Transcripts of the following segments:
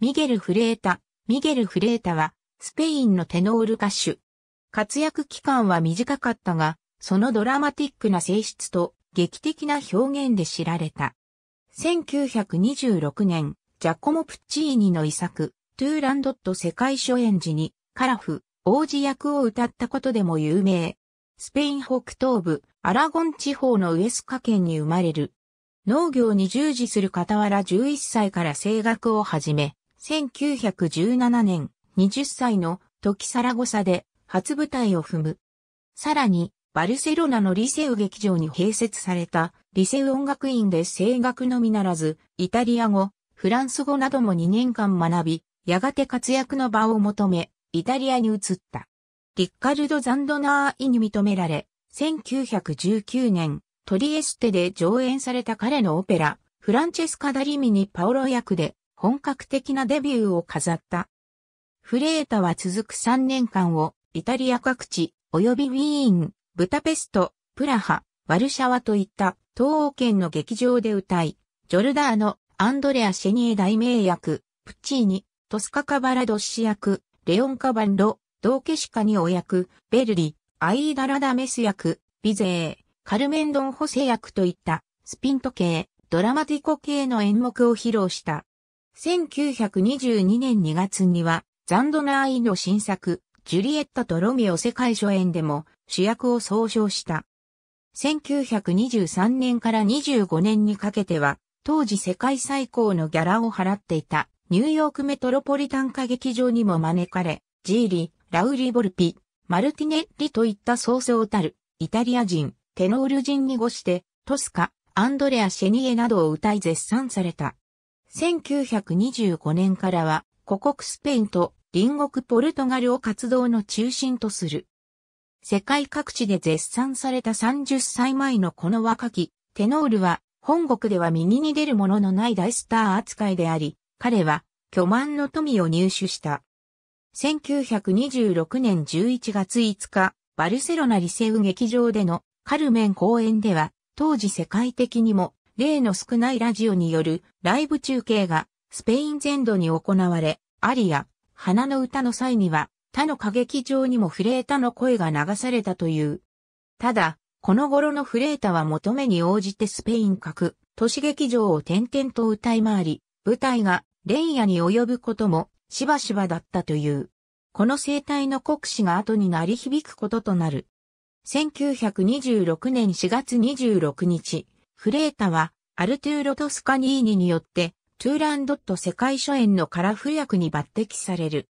ミゲル・フレータ。ミゲル・フレータは、スペインのテノール歌手。活躍期間は短かったが、そのドラマティックな性質と劇的な表現で知られた。1926年、ジャコモ・プッチーニの遺作、トゥーランドット世界初演時に、カラフ、王子役を歌ったことでも有名。スペイン北東部、アラゴン地方のウエスカ県に生まれる。農業に従事する傍ら11歳から声楽を始め、1917年、20歳の時サラゴサで初舞台を踏む。さらに、バルセロナのリセウ劇場に併設されたリセウ音楽院で声楽のみならず、イタリア語、フランス語なども2年間学び、やがて活躍の場を求め、イタリアに移った。リッカルド・ザンドナーイに認められ、1919年、トリエステで上演された彼のオペラ、フランチェスカ・ダリミにパオロ役で本格的なデビューを飾った。フレータは続く3年間をイタリア各地及びウィーン、ブタペスト、プラハ、ワルシャワといった東欧圏の劇場で歌い、ジョルダーノ、アンドレア・シェニエ大名役、プッチーニ、トスカ・カバラドッシ役、レオン・カバンロ、ドーケシカニオ役、ベルリ、アイーダ・ラダメス役、ビゼー、カルメンドン・ホセ役といったスピント系、ドラマティコ系の演目を披露した。1922年2月には、ザンドナーイの新作、ジュリエッタとロミオ世界初演でも主役を総称した。1923年から25年にかけては、当時世界最高のギャラを払っていたニューヨークメトロポリタン歌劇場にも招かれ、ジーリ、ラウリ・ボルピ、マルティネッリといったそうたる、イタリア人、テノール人にごして、トスカ、アンドレア・シェニエなどを歌い絶賛された。1925年からは、古国スペインと隣国ポルトガルを活動の中心とする。世界各地で絶賛された30歳前のこの若き、テノールは、本国では右に出るもののない大スター扱いであり、彼は、巨万の富を入手した。1926年11月5日、バルセロナリセウ劇場でのカルメン公演では、当時世界的にも例の少ないラジオによるライブ中継がスペイン全土に行われ、アリや花の歌の際には他の歌劇場にもフレータの声が流されたという。ただ、この頃のフレータは求めに応じてスペイン各都市劇場を転々と歌い回り、舞台が連夜に及ぶこともしばしばだったという。この生態の国史が後に鳴り響くこととなる。1926年4月26日、フレータは、アルトゥーロ・トスカニーニによって、トゥーランドット世界初演のカラフ役に抜擢される。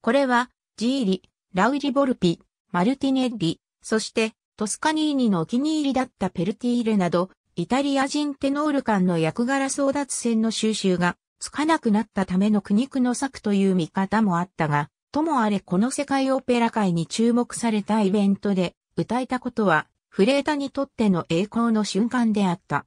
これは、ジーリ、ラウリ・ボルピ、マルティネッリ、そして、トスカニーニのお気に入りだったペルティーレなど、イタリア人テノール間の役柄争奪戦の収集がつかなくなったための苦肉の策という見方もあったが、ともあれこの世界オペラ界に注目されたイベントで歌えたことはフレータにとっての栄光の瞬間であった。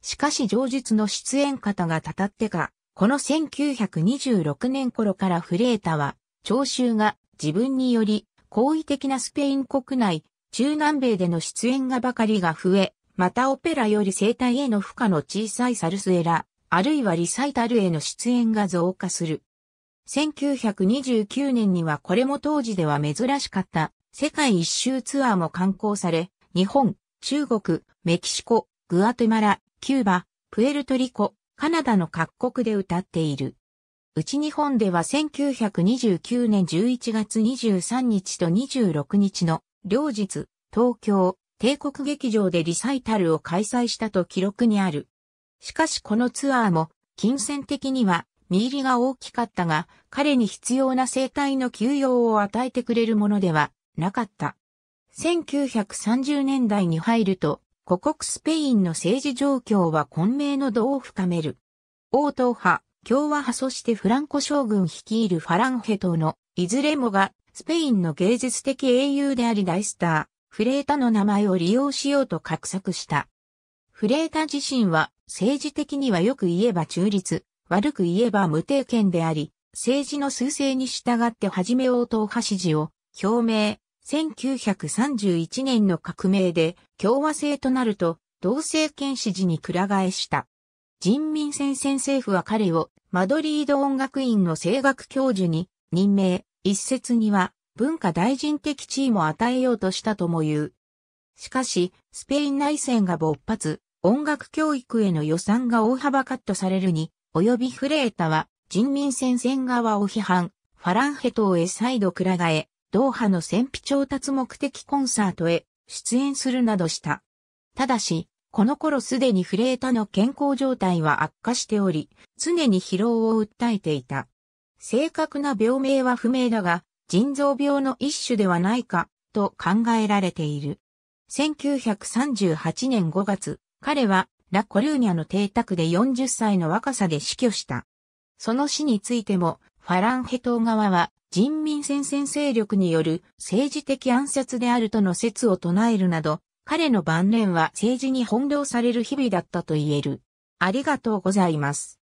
しかし上述の出演方がたたってか、この1926年頃からフレータは、聴衆が自分により好意的なスペイン国内、中南米での出演がばかりが増え、またオペラより生態への負荷の小さいサルスエラ、あるいはリサイタルへの出演が増加する。1929年にはこれも当時では珍しかった世界一周ツアーも刊行され、日本、中国、メキシコ、グアテマラ、キューバ、プエルトリコ、カナダの各国で歌っている。うち日本では1929年11月23日と26日の両日、東京、帝国劇場でリサイタルを開催したと記録にある。しかしこのツアーも、金銭的には、見入りが大きかったが、彼に必要な生態の休養を与えてくれるものではなかった。1930年代に入ると、古国スペインの政治状況は混迷の度を深める。王党派、共和派そしてフランコ将軍率いるファランヘ党の、いずれもが、スペインの芸術的英雄であり大スター、フレータの名前を利用しようと画策した。フレータ自身は、政治的にはよく言えば中立、悪く言えば無定権であり、政治の趨勢に従って始め王党派支持を表明、1931年の革命で共和制となると、同政権支持にくら替えした。人民戦線政府は彼をマドリード音楽院の声楽教授に任命、一説には文化大臣的地位も与えようとしたとも言う。しかし、スペイン内戦が勃発、音楽教育への予算が大幅カットされるに、及びフレータは人民戦線側を批判、ファランヘ島へ再度くら替え、ドーハの戦費調達目的コンサートへ出演するなどした。ただし、この頃すでにフレータの健康状態は悪化しており、常に疲労を訴えていた。正確な病名は不明だが、腎臓病の一種ではないか、と考えられている。1938年5月、彼はラ・コルーニャの邸宅で40歳の若さで死去した。その死についても、ファランヘ島側は人民戦線勢力による政治的暗殺であるとの説を唱えるなど、彼の晩年は政治に翻弄される日々だったと言える。ありがとうございます。